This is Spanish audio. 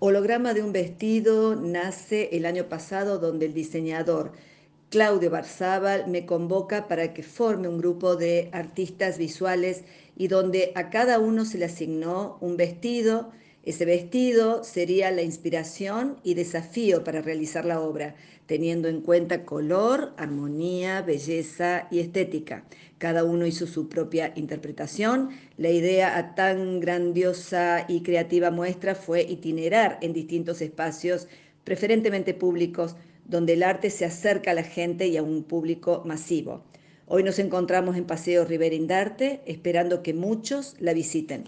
Holograma de un vestido nace el año pasado donde el diseñador Claudio Barzábal me convoca para que forme un grupo de artistas visuales y donde a cada uno se le asignó un vestido ese vestido sería la inspiración y desafío para realizar la obra, teniendo en cuenta color, armonía, belleza y estética. Cada uno hizo su propia interpretación. La idea a tan grandiosa y creativa muestra fue itinerar en distintos espacios, preferentemente públicos, donde el arte se acerca a la gente y a un público masivo. Hoy nos encontramos en Paseo Rivera Indarte, esperando que muchos la visiten.